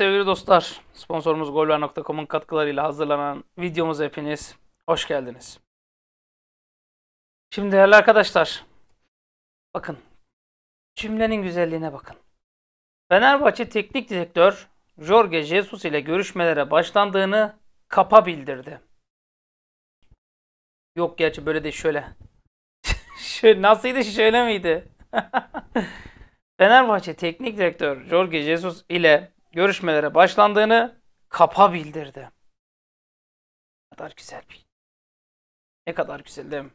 sevgili dostlar. Sponsorumuz golver.com'un katkılarıyla hazırlanan videomuz hepiniz hoş geldiniz. Şimdi değerli arkadaşlar, bakın cümlenin güzelliğine bakın. Fenerbahçe teknik direktör Jorge Jesus ile görüşmelere başlandığını kapa bildirdi. Yok gerçi böyle de şöyle. şöyle nasılydı şöyle miydi? Fenerbahçe Teknik Direktör Jorge Jesus ile görüşmelere başlandığını kapa bildirdi. Ne kadar güzel bir. Ne kadar güzel değil mi?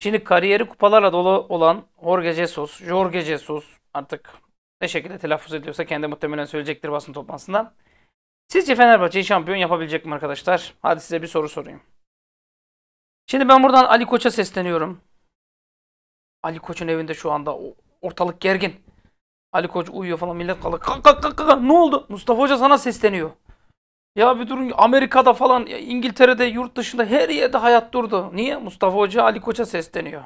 Şimdi kariyeri kupalarla dolu olan Jorge Jesus, Jorge Jesus artık ne şekilde telaffuz ediyorsa kendi muhtemelen söyleyecektir basın toplantısında. Sizce Fenerbahçe'yi şampiyon yapabilecek mi arkadaşlar? Hadi size bir soru sorayım. Şimdi ben buradan Ali Koç'a sesleniyorum. Ali Koç'un evinde şu anda ortalık gergin. Ali Koç uyuyor falan millet kalır. Kalk kalk kalk kalk ne oldu? Mustafa Hoca sana sesleniyor. Ya bir durun Amerika'da falan İngiltere'de yurt dışında her yerde hayat durdu. Niye? Mustafa Hoca Ali Koç'a sesleniyor.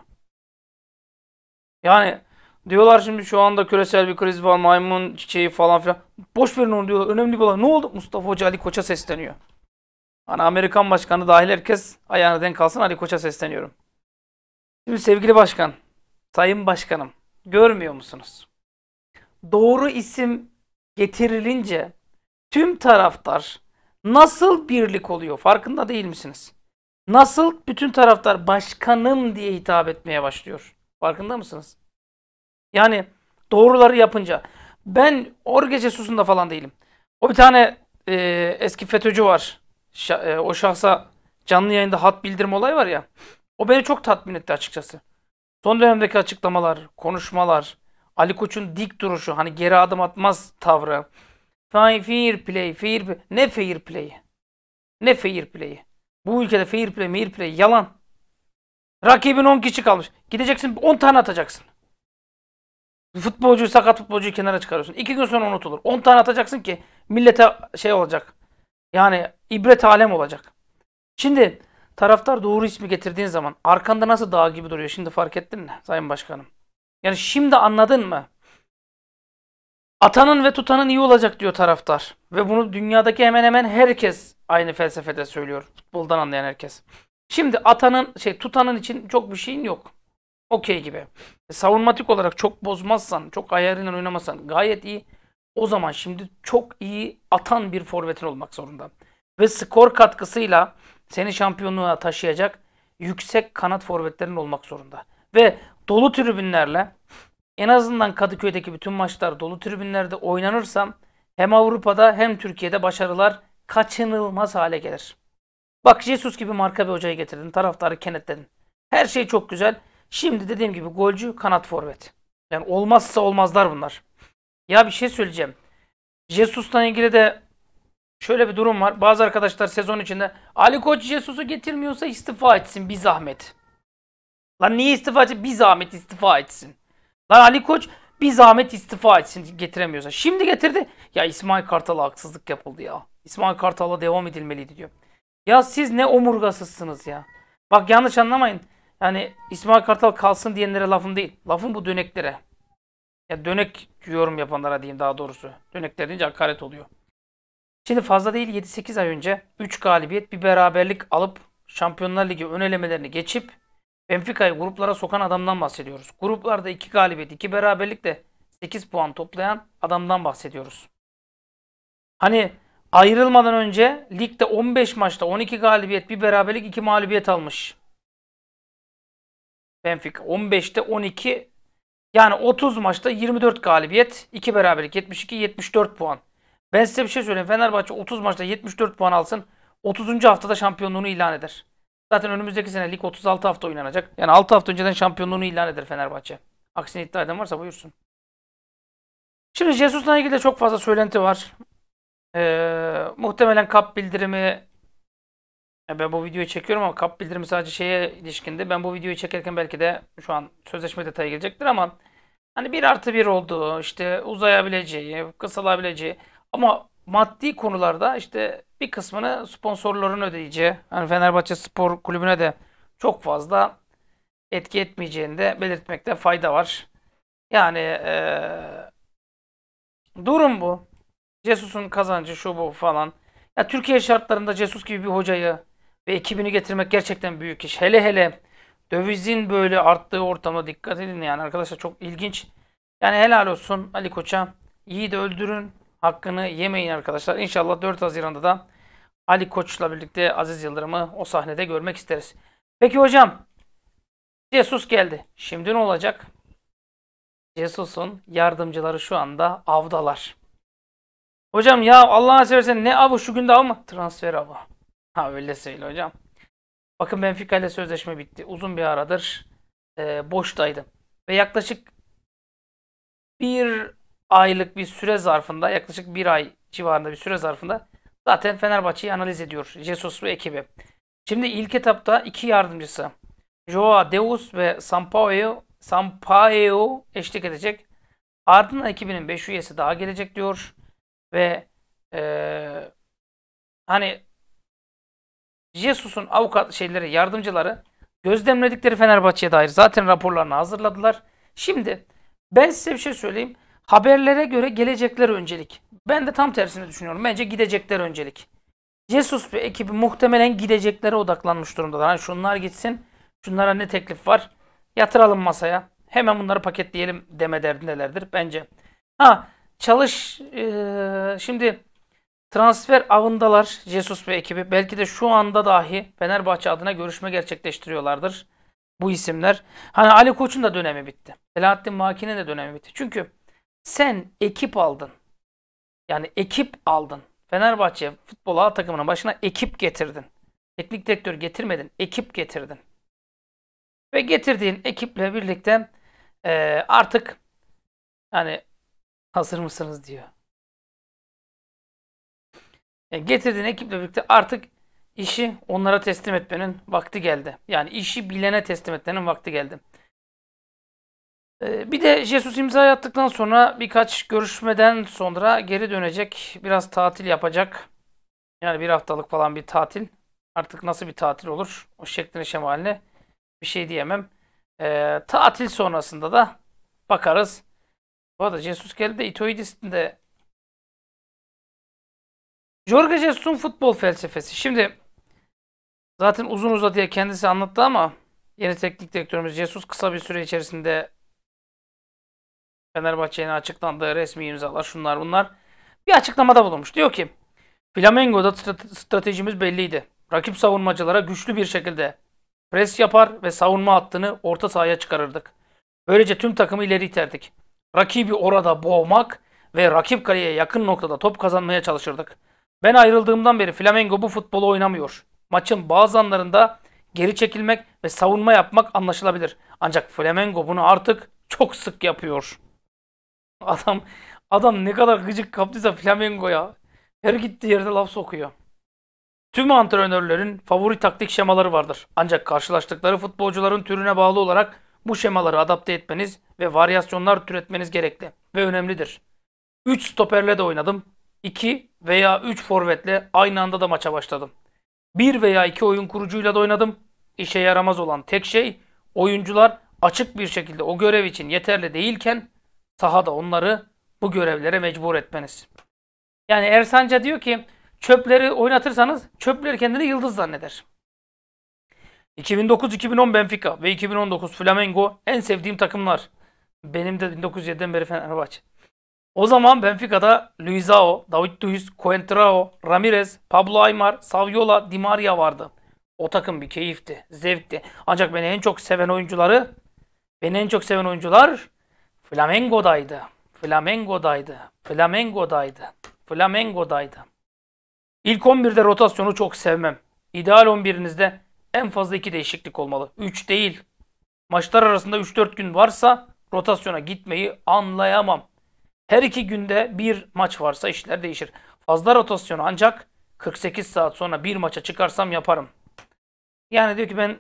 Yani diyorlar şimdi şu anda küresel bir kriz var maymun çiçeği falan filan. Boş verin onu diyorlar. Önemli bir olan ne oldu? Mustafa Hoca Ali Koç'a sesleniyor. Hani Amerikan başkanı dahil herkes ayağına denk kalsın Ali Koç'a sesleniyorum. Şimdi sevgili başkan, sayın başkanım görmüyor musunuz? doğru isim getirilince tüm taraftar nasıl birlik oluyor? Farkında değil misiniz? Nasıl bütün taraftar başkanım diye hitap etmeye başlıyor? Farkında mısınız? Yani doğruları yapınca. Ben or Orge Jesus'unda falan değilim. O bir tane e, eski FETÖ'cü var. Şa, e, o şahsa canlı yayında hat bildirme olayı var ya. O beni çok tatmin etti açıkçası. Son dönemdeki açıklamalar, konuşmalar, Ali Koç'un dik duruşu, hani geri adım atmaz tavrı. Fair play, fair play. Ne fair play'i? Ne fair play'i? Bu ülkede fair play, fair play yalan. Rakibin 10 kişi kalmış. Gideceksin 10 tane atacaksın. Futbolcuyu sakat futbolcuyu kenara çıkarıyorsun. 2 gün sonra unutulur. 10 tane atacaksın ki millete şey olacak. Yani ibret alem olacak. Şimdi taraftar doğru ismi getirdiğin zaman arkanda nasıl dağ gibi duruyor şimdi fark ettin mi Sayın Başkanım? Yani şimdi anladın mı? Atanın ve tutanın iyi olacak diyor taraftar. Ve bunu dünyadaki hemen hemen herkes aynı felsefede söylüyor. Futboldan anlayan herkes. Şimdi atanın şey tutanın için çok bir şeyin yok. Okey gibi. E, savunmatik olarak çok bozmazsan, çok ayarıyla oynamasan gayet iyi. O zaman şimdi çok iyi atan bir forvetin olmak zorunda. Ve skor katkısıyla seni şampiyonluğa taşıyacak yüksek kanat forvetlerin olmak zorunda. Ve dolu tribünlerle en azından Kadıköy'deki bütün maçlar dolu tribünlerde oynanırsa hem Avrupa'da hem Türkiye'de başarılar kaçınılmaz hale gelir. Bak Jesus gibi marka bir hocayı getirdin. Taraftarı kenetledin. Her şey çok güzel. Şimdi dediğim gibi golcü kanat forvet. Yani olmazsa olmazlar bunlar. Ya bir şey söyleyeceğim. Jesus'tan ilgili de şöyle bir durum var. Bazı arkadaşlar sezon içinde Ali Koç Jesus'u getirmiyorsa istifa etsin bir zahmet. Lan niye istifa etsin? Bir zahmet istifa etsin. Lan Ali Koç bir zahmet istifa etsin getiremiyorsa. Şimdi getirdi. Ya İsmail Kartal'a haksızlık yapıldı ya. İsmail Kartal'a devam edilmeliydi diyor. Ya siz ne omurgasızsınız ya. Bak yanlış anlamayın. Yani İsmail Kartal kalsın diyenlere lafım değil. Lafım bu döneklere. Ya dönek yorum yapanlara diyeyim daha doğrusu. Dönekler deyince hakaret oluyor. Şimdi fazla değil 7-8 ay önce 3 galibiyet bir beraberlik alıp Şampiyonlar Ligi ön elemelerini geçip Benfica'yı gruplara sokan adamdan bahsediyoruz. Gruplarda 2 galibiyet, 2 de 8 puan toplayan adamdan bahsediyoruz. Hani ayrılmadan önce ligde 15 maçta 12 galibiyet, bir beraberlik, 2 mağlubiyet almış. Benfica 15'te 12 yani 30 maçta 24 galibiyet, 2 beraberlik, 72 74 puan. Ben size bir şey söyleyeyim. Fenerbahçe 30 maçta 74 puan alsın. 30. haftada şampiyonluğunu ilan eder. Zaten önümüzdeki sene lig 36 hafta oynanacak. Yani 6 hafta önceden şampiyonluğunu ilan eder Fenerbahçe. Aksini iddia eden varsa buyursun. Şimdi Jesus'la ilgili de çok fazla söylenti var. Ee, muhtemelen kap bildirimi ben bu videoyu çekiyorum ama kap bildirimi sadece şeye ilişkindi. Ben bu videoyu çekerken belki de şu an sözleşme detayı gelecektir ama hani bir artı bir olduğu, işte uzayabileceği, kısalabileceği ama maddi konularda işte bir kısmını sponsorların ödeyeceği, yani Fenerbahçe Spor Kulübü'ne de çok fazla etki etmeyeceğini de belirtmekte fayda var. Yani ee, durum bu. Cesus'un kazancı şu bu falan. Ya Türkiye şartlarında Cesus gibi bir hocayı ve ekibini getirmek gerçekten büyük iş. Hele hele dövizin böyle arttığı ortama dikkat edin yani arkadaşlar çok ilginç. Yani helal olsun Ali Koç'a. Yiğit öldürün. Hakkını yemeyin arkadaşlar. İnşallah 4 Haziran'da da Ali Koç'la birlikte Aziz Yıldırım'ı o sahnede görmek isteriz. Peki hocam, Jesus geldi. Şimdi ne olacak? Jesus'un yardımcıları şu anda avdalar. Hocam ya Allah'a seversen ne avı şu günde av mı? Transfer avı. Ha öyle söyle hocam. Bakın Benfica ile sözleşme bitti. Uzun bir aradır e, boştaydım. Ve yaklaşık bir aylık bir süre zarfında yaklaşık bir ay civarında bir süre zarfında zaten Fenerbahçe'yi analiz ediyor Jesus ve ekibi. Şimdi ilk etapta iki yardımcısı Joao Deus ve Sampaio, Sampaio eşlik edecek. Ardından ekibinin 5 üyesi daha gelecek diyor. Ve ee, hani Jesus'un avukat şeyleri, yardımcıları gözlemledikleri Fenerbahçe'ye dair zaten raporlarını hazırladılar. Şimdi ben size bir şey söyleyeyim. Haberlere göre gelecekler öncelik. Ben de tam tersini düşünüyorum. Bence gidecekler öncelik. Jesus ve ekibi muhtemelen gideceklere odaklanmış durumdalar. Hani şunlar gitsin, şunlara ne teklif var? Yatıralım masaya. Hemen bunları paketleyelim deme derdindelerdir bence. Ha çalış e, şimdi transfer avındalar Jesus ve ekibi. Belki de şu anda dahi Fenerbahçe adına görüşme gerçekleştiriyorlardır bu isimler. Hani Ali Koç'un da dönemi bitti. Selahattin Maki'nin de dönemi bitti. Çünkü sen ekip aldın. Yani ekip aldın. Fenerbahçe futbol A takımının başına ekip getirdin. Teknik direktör getirmedin. Ekip getirdin. Ve getirdiğin ekiple birlikte e, artık yani hazır mısınız diyor. E, getirdiğin ekiple birlikte artık işi onlara teslim etmenin vakti geldi. Yani işi bilene teslim etmenin vakti geldi. Ee, bir de Jesus imza attıktan sonra birkaç görüşmeden sonra geri dönecek. Biraz tatil yapacak. Yani bir haftalık falan bir tatil. Artık nasıl bir tatil olur? O şeklini şemaline bir şey diyemem. E, tatil sonrasında da bakarız. Bu arada Jesus geldi de Itoidis'in de Jorge Jesus'un futbol felsefesi. Şimdi zaten uzun uzadıya kendisi anlattı ama yeni teknik direktörümüz Jesus kısa bir süre içerisinde Fenerbahçe'nin açıklandığı resmi imzalar şunlar bunlar. Bir açıklamada bulunmuş. Diyor ki Flamengo'da stratejimiz belliydi. Rakip savunmacılara güçlü bir şekilde pres yapar ve savunma hattını orta sahaya çıkarırdık. Böylece tüm takımı ileri iterdik. Rakibi orada boğmak ve rakip kaleye yakın noktada top kazanmaya çalışırdık. Ben ayrıldığımdan beri Flamengo bu futbolu oynamıyor. Maçın bazı anlarında geri çekilmek ve savunma yapmak anlaşılabilir. Ancak Flamengo bunu artık çok sık yapıyor. Adam adam ne kadar gıcık kaptıysa Flamengo'ya her gittiği yerde laf sokuyor. Tüm antrenörlerin favori taktik şemaları vardır. Ancak karşılaştıkları futbolcuların türüne bağlı olarak bu şemaları adapte etmeniz ve varyasyonlar türetmeniz gerekli ve önemlidir. 3 stoperle de oynadım. 2 veya 3 forvetle aynı anda da maça başladım. 1 veya 2 oyun kurucuyla da oynadım. İşe yaramaz olan tek şey oyuncular açık bir şekilde o görev için yeterli değilken da onları bu görevlere mecbur etmeniz. Yani Ersanca diyor ki çöpleri oynatırsanız çöpleri kendini yıldız zanneder. 2009-2010 Benfica ve 2019 Flamengo en sevdiğim takımlar. Benim de 1907'den beri Fenerbahçe. O zaman Benfica'da Luizao, David Luiz, Coentrao, Ramirez, Pablo Aymar, Saviola, Di Maria vardı. O takım bir keyifti, zevkti. Ancak beni en çok seven oyuncuları, beni en çok seven oyuncular Flamengo'daydı. Flamengo'daydı. Flamengo'daydı. Flamengo'daydı. İlk 11'de rotasyonu çok sevmem. İdeal 11'inizde en fazla 2 değişiklik olmalı. 3 değil. Maçlar arasında 3-4 gün varsa rotasyona gitmeyi anlayamam. Her iki günde bir maç varsa işler değişir. Fazla rotasyon ancak 48 saat sonra bir maça çıkarsam yaparım. Yani diyor ki ben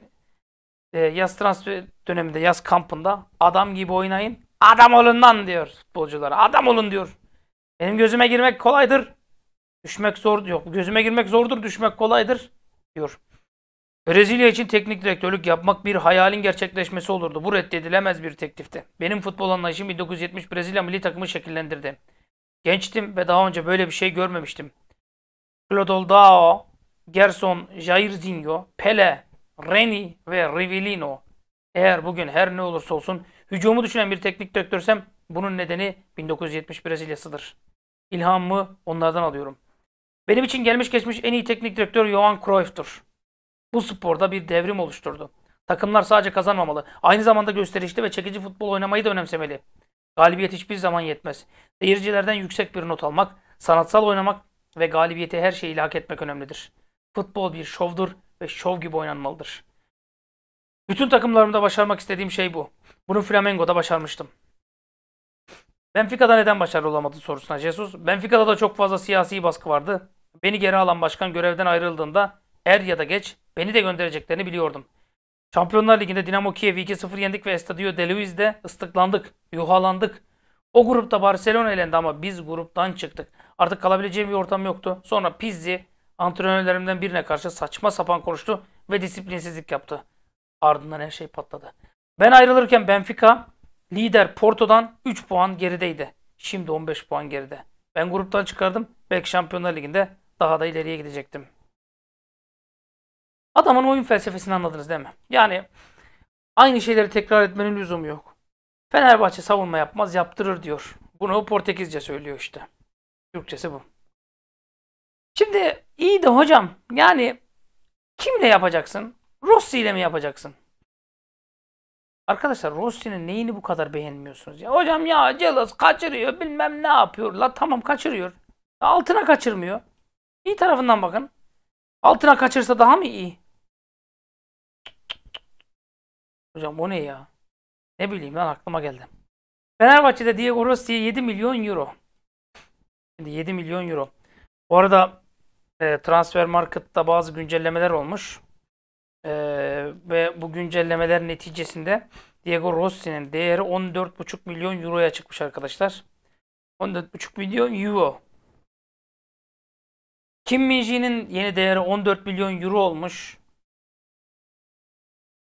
e, yaz transfer döneminde, yaz kampında adam gibi oynayın. Adam olun lan diyor futbolculara. Adam olun diyor. Benim gözüme girmek kolaydır. Düşmek zor yok. Gözüme girmek zordur, düşmek kolaydır diyor. Brezilya için teknik direktörlük yapmak bir hayalin gerçekleşmesi olurdu. Bu reddedilemez bir teklifti. Benim futbol anlayışım 1970 Brezilya milli takımı şekillendirdi. Gençtim ve daha önce böyle bir şey görmemiştim. Clodaldao, Gerson, Zinho, Pele, Reni ve Rivellino eğer bugün her ne olursa olsun hücumu düşünen bir teknik direktörsem bunun nedeni 1970 Brezilya'sıdır. İlhamımı onlardan alıyorum. Benim için gelmiş geçmiş en iyi teknik direktör Johan Cruyff'tur. Bu sporda bir devrim oluşturdu. Takımlar sadece kazanmamalı. Aynı zamanda gösterişli ve çekici futbol oynamayı da önemsemeli. Galibiyet hiçbir zaman yetmez. Seyircilerden yüksek bir not almak, sanatsal oynamak ve galibiyeti her şeyi hak etmek önemlidir. Futbol bir şovdur ve şov gibi oynanmalıdır. Bütün takımlarımda başarmak istediğim şey bu. Bunu Flamengo'da başarmıştım. Benfica'da neden başarılı olamadı sorusuna Jesus. Benfica'da da çok fazla siyasi baskı vardı. Beni geri alan başkan görevden ayrıldığında er ya da geç beni de göndereceklerini biliyordum. Şampiyonlar Ligi'nde Dinamo Kiev'i 2-0 yendik ve Estadio de Luiz'de ıstıklandık, yuhalandık. O grupta Barcelona elendi ama biz gruptan çıktık. Artık kalabileceğim bir ortam yoktu. Sonra Pizzi antrenörlerimden birine karşı saçma sapan konuştu ve disiplinsizlik yaptı. Ardından her şey patladı. Ben ayrılırken Benfica lider Porto'dan 3 puan gerideydi. Şimdi 15 puan geride. Ben gruptan çıkardım. Belki Şampiyonlar Ligi'nde daha da ileriye gidecektim. Adamın oyun felsefesini anladınız değil mi? Yani aynı şeyleri tekrar etmenin lüzumu yok. Fenerbahçe savunma yapmaz yaptırır diyor. Bunu Portekizce söylüyor işte. Türkçesi bu. Şimdi iyi de hocam yani kimle yapacaksın? Rossi ile mi yapacaksın? Arkadaşlar Rossi'nin neyini bu kadar beğenmiyorsunuz? Ya hocam ya cılız kaçırıyor bilmem ne yapıyor. La tamam kaçırıyor. Altına kaçırmıyor. İyi tarafından bakın. Altına kaçırsa daha mı iyi? Hocam bu ne ya? Ne bileyim lan aklıma geldi. Fenerbahçe'de Diego Rossi'ye 7 milyon euro. Şimdi 7 milyon euro. Bu arada e, transfer markette bazı güncellemeler olmuş. Ee, ve bu güncellemeler neticesinde Diego Rossi'nin değeri 14,5 milyon euroya çıkmış arkadaşlar. 14,5 milyon euro. Kim Minji'nin yeni değeri 14 milyon euro olmuş.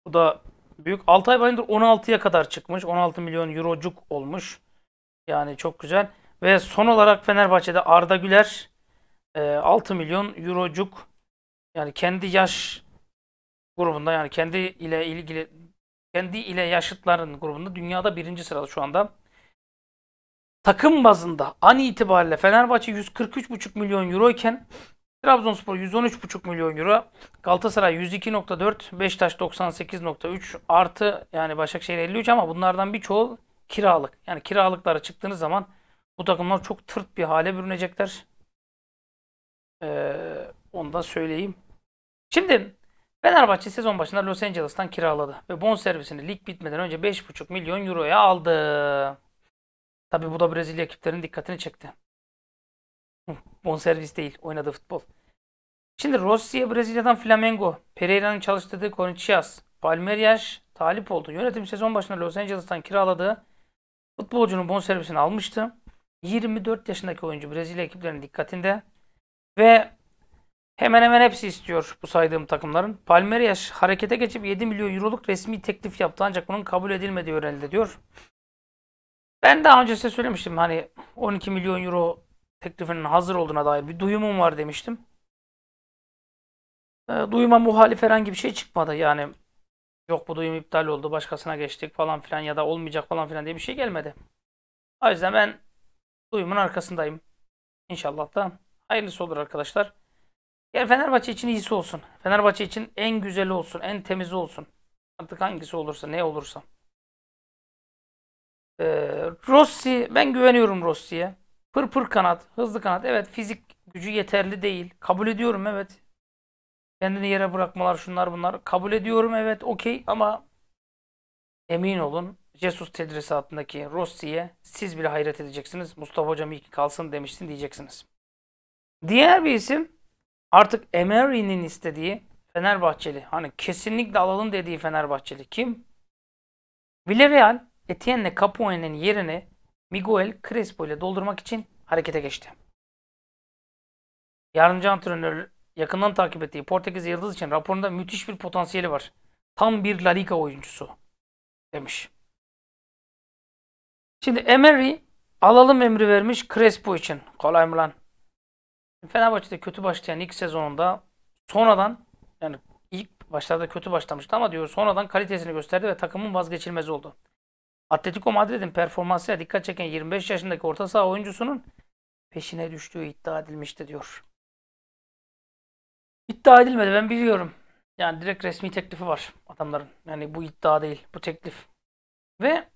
Bu da büyük. Altay Bayındır 16'ya kadar çıkmış. 16 milyon eurocuk olmuş. Yani çok güzel. Ve son olarak Fenerbahçe'de Arda Güler 6 e, milyon eurocuk. Yani kendi yaş grubunda yani kendi ile ilgili kendi ile yaşıtların grubunda dünyada birinci sırada şu anda. Takım bazında an itibariyle Fenerbahçe 143,5 milyon euro iken Trabzonspor 113,5 milyon euro, Galatasaray 102,4, Beşiktaş 98,3 artı yani Başakşehir 53 ama bunlardan birçoğu kiralık. Yani kiralıklara çıktığınız zaman bu takımlar çok tırt bir hale bürünecekler. Ee, onu da söyleyeyim. Şimdi Fenerbahçe sezon başında Los Angeles'tan kiraladı ve bonservisini lig bitmeden önce 5,5 milyon euroya aldı. Tabi bu da Brezilya ekiplerinin dikkatini çekti. Bonservis değil, oynadığı futbol. Şimdi Rossi'ye Brezilya'dan Flamengo, Pereira'nın çalıştırdığı Corinthians, Palmeiras talip oldu. Yönetim sezon başında Los Angeles'tan kiraladığı futbolcunun bonservisini almıştı. 24 yaşındaki oyuncu Brezilya ekiplerinin dikkatinde ve Hemen hemen hepsi istiyor bu saydığım takımların. Palmeiras harekete geçip 7 milyon euroluk resmi teklif yaptı ancak bunun kabul edilmediği öğrenildi diyor. Ben daha önce size söylemiştim hani 12 milyon euro teklifinin hazır olduğuna dair bir duyumum var demiştim. E, duyuma muhalif herhangi bir şey çıkmadı yani. Yok bu duyum iptal oldu başkasına geçtik falan filan ya da olmayacak falan filan diye bir şey gelmedi. O yüzden ben duyumun arkasındayım. İnşallah da hayırlısı olur arkadaşlar. Yani Fenerbahçe için iyisi olsun. Fenerbahçe için en güzeli olsun, en temizi olsun. Artık hangisi olursa, ne olursa. Ee, Rossi, ben güveniyorum Rossi'ye. Pırpır kanat, hızlı kanat. Evet fizik gücü yeterli değil. Kabul ediyorum evet. Kendini yere bırakmalar şunlar bunlar. Kabul ediyorum evet okey ama emin olun Jesus tedrisatındaki Rossi'ye siz bile hayret edeceksiniz. Mustafa hocam iyi ki kalsın demiştin diyeceksiniz. Diğer bir isim Artık Emery'nin istediği Fenerbahçeli, hani kesinlikle alalım dediği Fenerbahçeli kim? Villarreal, Etienne Capoe'nin yerini Miguel Crespo ile doldurmak için harekete geçti. Yardımcı antrenör yakından takip ettiği Portekiz Yıldız için raporunda müthiş bir potansiyeli var. Tam bir La Liga oyuncusu demiş. Şimdi Emery alalım emri vermiş Crespo için. Kolay mı lan? Fenerbahçe'de kötü başlayan ilk sezonunda sonradan yani ilk başlarda kötü başlamıştı ama diyor sonradan kalitesini gösterdi ve takımın vazgeçilmez oldu. Atletico Madrid'in performansına dikkat çeken 25 yaşındaki orta saha oyuncusunun peşine düştüğü iddia edilmişti diyor. İddia edilmedi ben biliyorum. Yani direkt resmi teklifi var adamların. Yani bu iddia değil bu teklif. Ve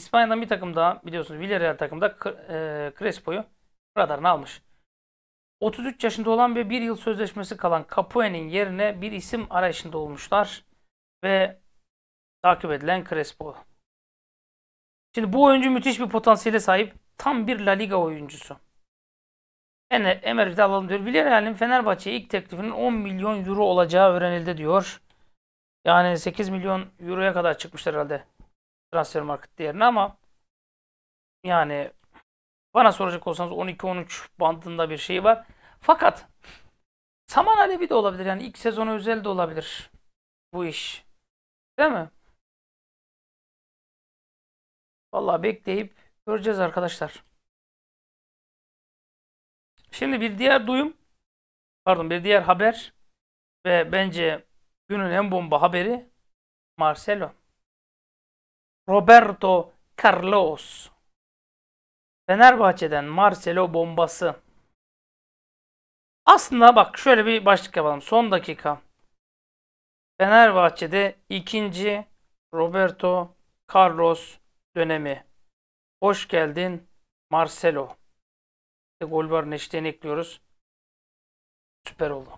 İspanya'dan bir takım daha biliyorsunuz Villarreal takımda e, Crespo'yu radarına almış. 33 yaşında olan ve bir yıl sözleşmesi kalan Capoe'nin yerine bir isim arayışında olmuşlar ve takip edilen Crespo. Şimdi bu oyuncu müthiş bir potansiyele sahip. Tam bir La Liga oyuncusu. Ener, Emery'de alalım diyor. Villarreal'in Fenerbahçe'ye ilk teklifinin 10 milyon euro olacağı öğrenildi diyor. Yani 8 milyon euroya kadar çıkmışlar herhalde transfer market değerini ama yani bana soracak olsanız 12-13 bandında bir şey var. Fakat Saman Alevi de olabilir. Yani ilk sezonu özel de olabilir bu iş. Değil mi? Vallahi bekleyip göreceğiz arkadaşlar. Şimdi bir diğer duyum, pardon bir diğer haber ve bence günün en bomba haberi Marcelo. Roberto Carlos. Fenerbahçe'den Marcelo bombası. Aslında bak şöyle bir başlık yapalım. Son dakika. Fenerbahçe'de ikinci Roberto Carlos dönemi. Hoş geldin Marcelo. İşte gol var neşteni ekliyoruz. Süper oldu.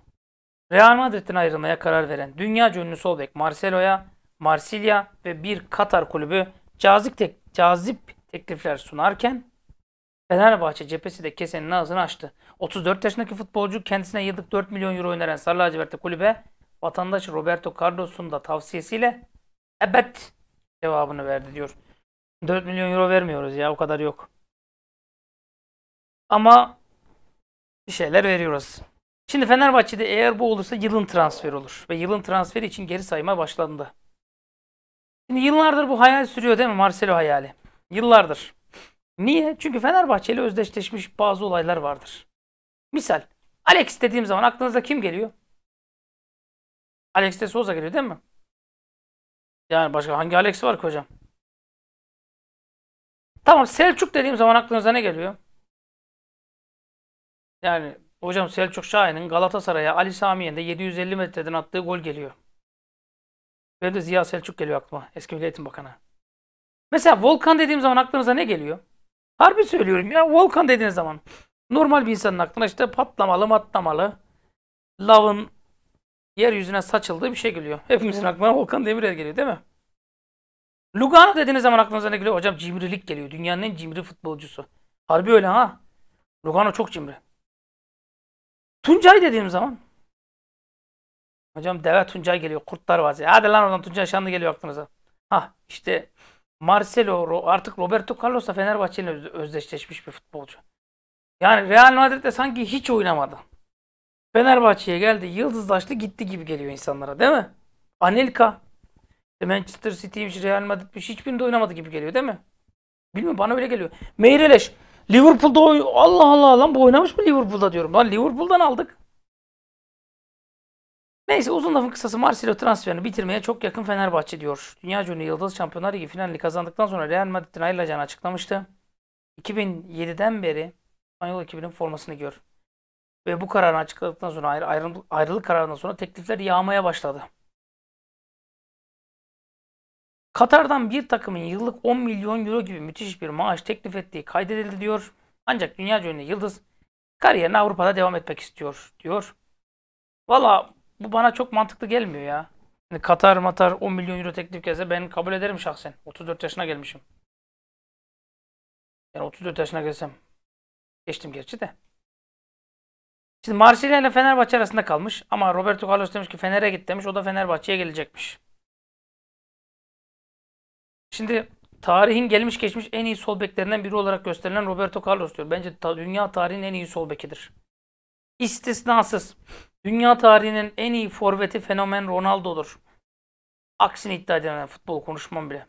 Real Madrid'den ayrılmaya karar veren dünya ünlü sol bek Marcelo'ya Marsilya ve bir Katar kulübü cazip, tek, cazip teklifler sunarken Fenerbahçe cephesi de kesenin ağzını açtı. 34 yaşındaki futbolcu kendisine yıllık 4 milyon euro öneren Sarı Lacivert'te kulübe vatandaş Roberto Carlos'un da tavsiyesiyle evet cevabını verdi diyor. 4 milyon euro vermiyoruz ya o kadar yok. Ama bir şeyler veriyoruz. Şimdi Fenerbahçe'de eğer bu olursa yılın transferi olur ve yılın transferi için geri sayma başlandı. Şimdi yıllardır bu hayal sürüyor değil mi Marcelo hayali? Yıllardır. Niye? Çünkü Fenerbahçe ile özdeşleşmiş bazı olaylar vardır. Misal Alex dediğim zaman aklınıza kim geliyor? Alex de Souza geliyor değil mi? Yani başka hangi Alex var ki hocam? Tamam Selçuk dediğim zaman aklınıza ne geliyor? Yani hocam Selçuk Şahin'in Galatasaray'a Ali Samiyen'de 750 metreden attığı gol geliyor. Böyle de Ziya Selçuk geliyor aklıma. Eski Milli Eğitim Bakanı. Mesela Volkan dediğim zaman aklınıza ne geliyor? Harbi söylüyorum ya Volkan dediğiniz zaman. Normal bir insanın aklına işte patlamalı matlamalı. Lavın yeryüzüne saçıldığı bir şey geliyor. Hepimizin aklına Volkan Demirel geliyor değil mi? Lugano dediğiniz zaman aklınıza ne geliyor? Hocam cimrilik geliyor. Dünyanın en cimri futbolcusu. Harbi öyle ha. Lugano çok cimri. Tuncay dediğim zaman Hocam deve Tuncay geliyor. Kurtlar vaziyeti. Hadi lan oradan Tuncay Şanlı geliyor aklınıza. Ha işte Marcelo artık Roberto Carlos da Fenerbahçe özdeşleşmiş bir futbolcu. Yani Real Madrid'de sanki hiç oynamadı. Fenerbahçe'ye geldi. Yıldızlaştı gitti gibi geliyor insanlara değil mi? Anelka. Manchester City'ymiş, Real Madrid'miş. Hiçbirinde oynamadı gibi geliyor değil mi? Bilmiyorum bana öyle geliyor. Meireleş. Liverpool'da oy Allah Allah lan bu oynamış mı Liverpool'da diyorum. Lan Liverpool'dan aldık. Neyse uzun lafın kısası Marcelo transferini bitirmeye çok yakın Fenerbahçe diyor. Dünya Cönü Yıldız Şampiyonlar Ligi finalini kazandıktan sonra Real Madrid'den ayrılacağını açıklamıştı. 2007'den beri İspanyol ekibinin formasını gör. Ve bu kararını açıkladıktan sonra ayrı, ayrım, ayrılık kararından sonra teklifler yağmaya başladı. Katar'dan bir takımın yıllık 10 milyon euro gibi müthiş bir maaş teklif ettiği kaydedildi diyor. Ancak dünya ünlü Yıldız kariyerine Avrupa'da devam etmek istiyor diyor. Valla bu bana çok mantıklı gelmiyor ya. Yani Katar matar 10 milyon euro teklif gelse ben kabul ederim şahsen. 34 yaşına gelmişim. Yani 34 yaşına gelsem. Geçtim gerçi de. Şimdi Marsilya ile Fenerbahçe arasında kalmış. Ama Roberto Carlos demiş ki Fener'e git demiş. O da Fenerbahçe'ye gelecekmiş. Şimdi tarihin gelmiş geçmiş en iyi sol beklerinden biri olarak gösterilen Roberto Carlos diyor. Bence ta dünya tarihinin en iyi sol bekidir. İstisnasız. Dünya tarihinin en iyi forveti fenomen Ronaldo'dur. Aksini iddia edemem futbol konuşmam bile.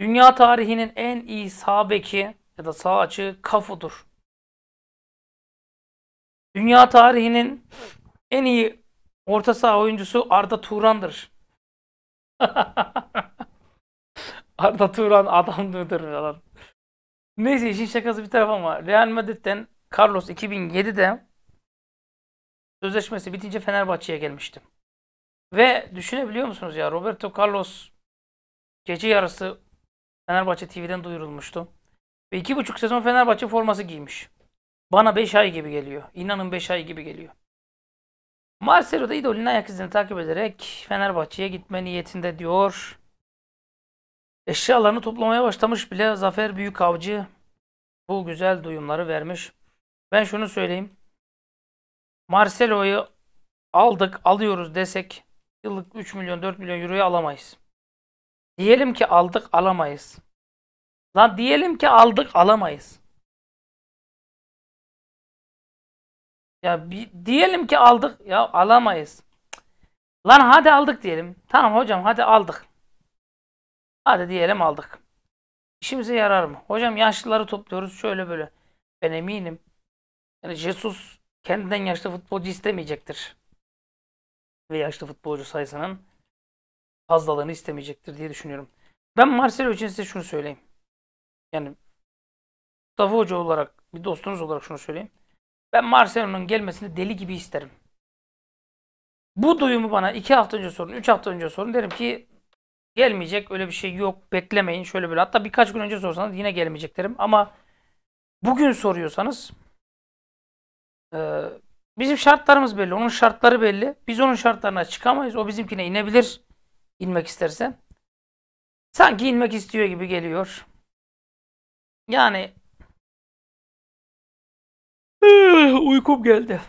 Dünya tarihinin en iyi sağ beki ya da sağ açı Kafu'dur. Dünya tarihinin en iyi orta saha oyuncusu Arda Turan'dır. Arda Turan adamdır falan. Neyse işin şakası bir taraf ama Real Madrid'den Carlos 2007'de sözleşmesi bitince Fenerbahçe'ye gelmiştim. Ve düşünebiliyor musunuz ya Roberto Carlos gece yarısı Fenerbahçe TV'den duyurulmuştu. Ve iki buçuk sezon Fenerbahçe forması giymiş. Bana beş ay gibi geliyor. İnanın beş ay gibi geliyor. Marcelo da idolünün ayak izini takip ederek Fenerbahçe'ye gitme niyetinde diyor. Eşyalarını toplamaya başlamış bile Zafer büyük Büyükavcı bu güzel duyumları vermiş. Ben şunu söyleyeyim. Marcelo'yu aldık, alıyoruz desek yıllık 3 milyon 4 milyon euroyu alamayız. Diyelim ki aldık alamayız. Lan diyelim ki aldık alamayız. Ya bir, diyelim ki aldık ya alamayız. Lan hadi aldık diyelim. Tamam hocam hadi aldık. Hadi diyelim aldık. İşimize yarar mı? Hocam yaşlıları topluyoruz şöyle böyle. Ben eminim. Yani Jesus kendinden yaşlı futbolcu istemeyecektir. Ve yaşlı futbolcu sayısının fazlalığını istemeyecektir diye düşünüyorum. Ben Marcelo için size şunu söyleyeyim. Yani Mustafa Hoca olarak, bir dostunuz olarak şunu söyleyeyim. Ben Marcelo'nun gelmesini deli gibi isterim. Bu duyumu bana iki hafta önce sorun, üç hafta önce sorun. Derim ki gelmeyecek, öyle bir şey yok, beklemeyin, şöyle böyle. Hatta birkaç gün önce sorsanız yine gelmeyecek derim. Ama bugün soruyorsanız ee, bizim şartlarımız belli. Onun şartları belli. Biz onun şartlarına çıkamayız. O bizimkine inebilir. inmek isterse. Sanki inmek istiyor gibi geliyor. Yani uykum geldi.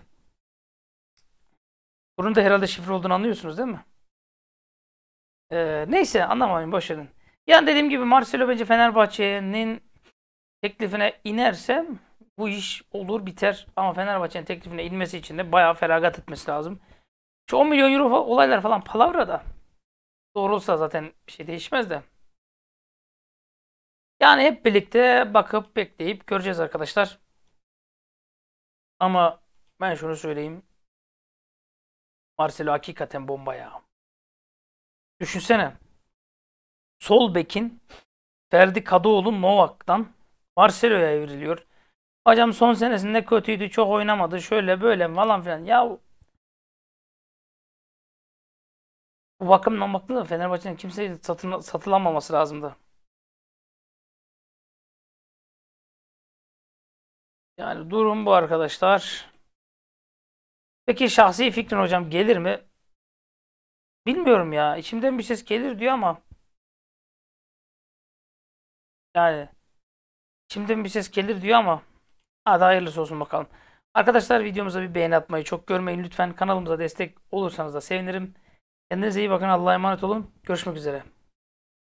Bunun da herhalde şifre olduğunu anlıyorsunuz değil mi? Ee, neyse anlamayın boşverin. Yani dediğim gibi Marcelo bence Fenerbahçe'nin teklifine inerse bu iş olur biter ama Fenerbahçe'nin teklifine inmesi için de bayağı feragat etmesi lazım. Şu 10 milyon euro olaylar falan palavrada. Doğrulsa zaten bir şey değişmez de. Yani hep birlikte bakıp bekleyip göreceğiz arkadaşlar. Ama ben şunu söyleyeyim. Marcelo hakikaten bomba ya. Düşünsene. Sol bekin Ferdi Kadıoğlu Novak'tan Marcelo'ya evriliyor. Hocam son senesinde kötüydü, çok oynamadı, şöyle böyle falan filan. Ya bu bakımdan baktığında Fenerbahçe'nin kimseye satın, satılamaması lazımdı. Yani durum bu arkadaşlar. Peki şahsi fikrin hocam gelir mi? Bilmiyorum ya. İçimden bir ses gelir diyor ama. Yani. İçimden bir ses gelir diyor ama. Hadi hayırlısı olsun bakalım. Arkadaşlar videomuza bir beğeni atmayı çok görmeyin. Lütfen kanalımıza destek olursanız da sevinirim. Kendinize iyi bakın. Allah'a emanet olun. Görüşmek üzere.